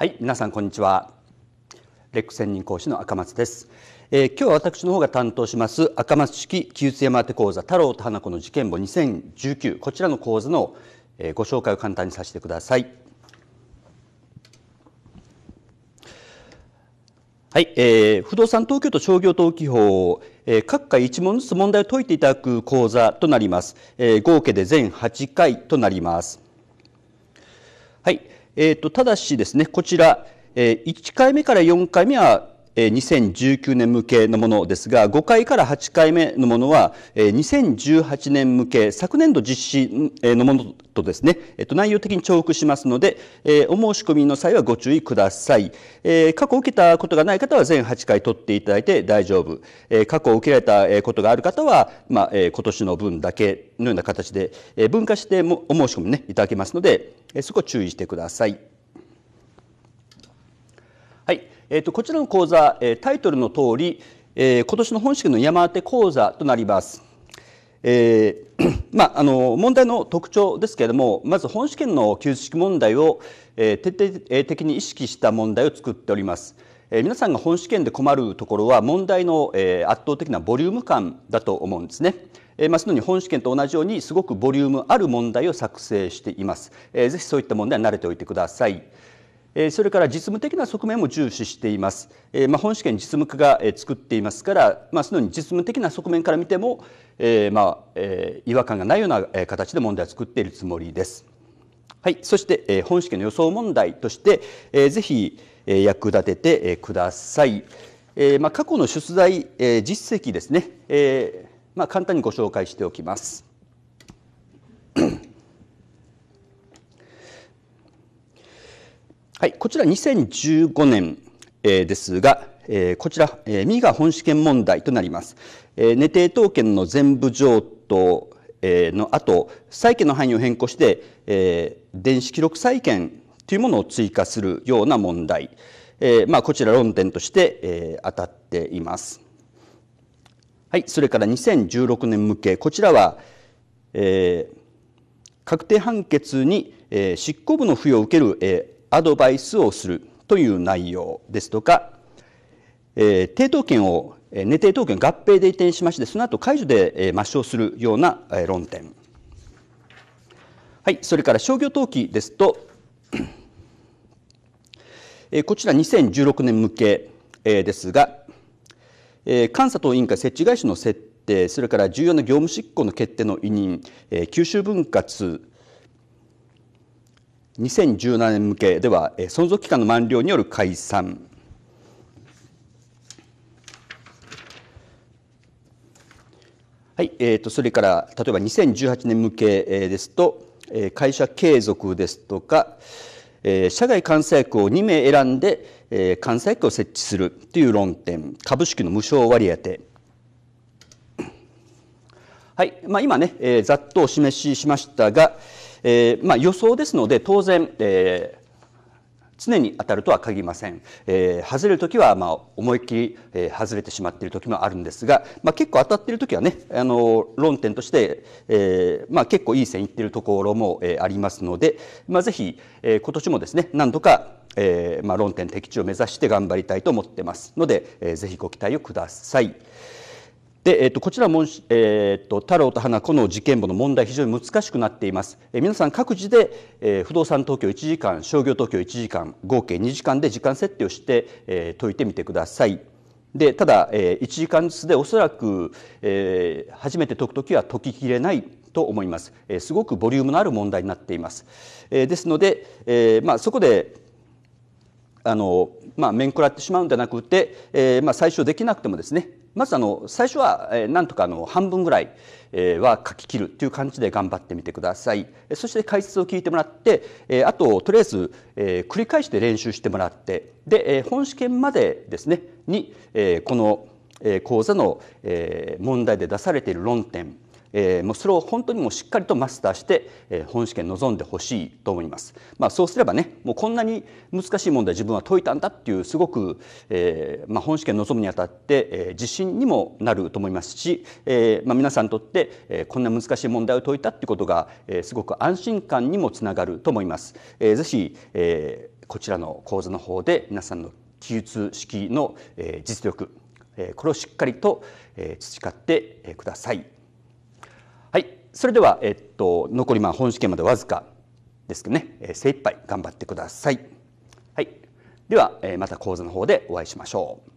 はい皆さんこんにちはレック専任講師の赤松です、えー、今日は私の方が担当します赤松式記津山当講座太郎と花子の事件簿2019こちらの講座の、えー、ご紹介を簡単にさせてくださいはい、えー、不動産東京都商業登記法、えー、各回一問ずつ問題を解いていただく講座となります、えー、合計で全8回となりますはい、えーと、ただしですねこちら、えー、1回目から4回目は2019年向けのものですが5回から8回目のものは2018年向け昨年度実施のものとですね内容的に重複しますのでお申し込みの際はご注意ください過去受けたことがない方は全8回取っていただいて大丈夫過去受けられたことがある方は、まあ、今年の分だけのような形で分化してお申し込み、ね、いただけますのでそこ注意してください。えーと、こちらの講座、えー、タイトルの通り、えー、今年の本試験の山当て講座となります。えー、まあ、あの問題の特徴ですけれどもまず本試験の給式問題を、えー、徹底的に意識した問題を作っております、えー、皆さんが本試験で困るところは問題の、え圧倒的なボリューム感だと思うんですね、えまあ、すでに本試験と同じようにすごくボリュームある問題を作成しています、えー、ぜひそういった問題は慣れておいてください、それから実務的な側面も重視しています。まあ、本試験実務家が作っていますから、まあ、すでに実務的な側面から見ても、まあ、違和感がないような形で問題を作っているつもりです。はい、そして本試験の予想問題として、ぜひ役立ててください。まあ、過去の出題実績ですね、まあ、簡単にご紹介しておきます。はい、こちら2015年、えー、ですが、えー、こちら、えー、右が本試験問題となります。えー、寝定当権の全部譲渡、えー、の後、債権の範囲を変更して、えー、電子記録債権というものを追加するような問題、えーまあ、こちら論点として、えー、当たっています。はい、それから2016年向け、こちらは、えー、確定判決に、えー、執行部の付与を受ける、えー、アドバイスをするという内容ですとか、えー、抵当権を寝抵当権合併で移転しましてその後解除で抹消するような論点はいそれから商業登記ですとこちら2016年向けですが監査等委員会設置会社の設定それから重要な業務執行の決定の委任九州分割2017年向けでは存続期間の満了による解散はい、えーと、それから例えば2018年向けですと会社継続ですとか社外監査役を2名選んで監査役を設置するという論点株式の無償割り当てはいまあ、今ね、えー、ざっとお示ししましたが、えーまあ、予想ですので当然、えー常に当たるとは限りません、えー、外れる時はまあ思いっきり、えー、外れてしまっている時もあるんですが、まあ、結構当たっている時はねあの論点として、えーまあ、結構いい線いっているところも、えー、ありますので、まあ、ぜひ、えー、今年もですね何度かえーまあ、論点的中を目指して頑張りたいと思ってますので、えー、ぜひご期待をください。で、えっと、こちらも、えっと、太郎と花子の事件簿の問題非常に難しくなっています。え皆さん各自で、え不動産東京1時間、商業東京1時間、合計2時間で時間設定をして、え解いてみてください。でただ、え1時間ずつでおそらく、え初めて解くときは解ききれないと思います、えすごくボリュームのある問題になっています、えですので、えまあ、そこであの、まあ、面食らってしまうんじゃなくて、えまあ、最初できなくてもですねまずあの最初は、えなんとかあの半分ぐらい、えは書き切るという感じで頑張ってみてくださいそして解説を聞いてもらって、えあととりあえず、え繰り返して練習してもらってで、え本試験までですねに、えこの講座の問題で出されている論点えー、もうそれを本当にもうしっかりとマスターして、えー、本試験臨んでほしいと思います。まあ、そうすればねもうこんなに難しい問題自分は解いたんだっていうすごく、えーまあ、本試験臨むにあたって、えー、自信にもなると思いますし、えーまあ、皆さんにとって、えー、こんな難しい問題を解いたっていうことが、えー、すごく安心感にもつながると思います。えー、ぜひ、えー、こちらの講座の方で皆さんの記述式の、えー、実力、えー、これをしっかりと、えー、培ってください。それでは、えっと、残りまあ本試験までわずかですけどね、えー、精一杯頑張ってください。はい、では、えー、また講座の方でお会いしましょう。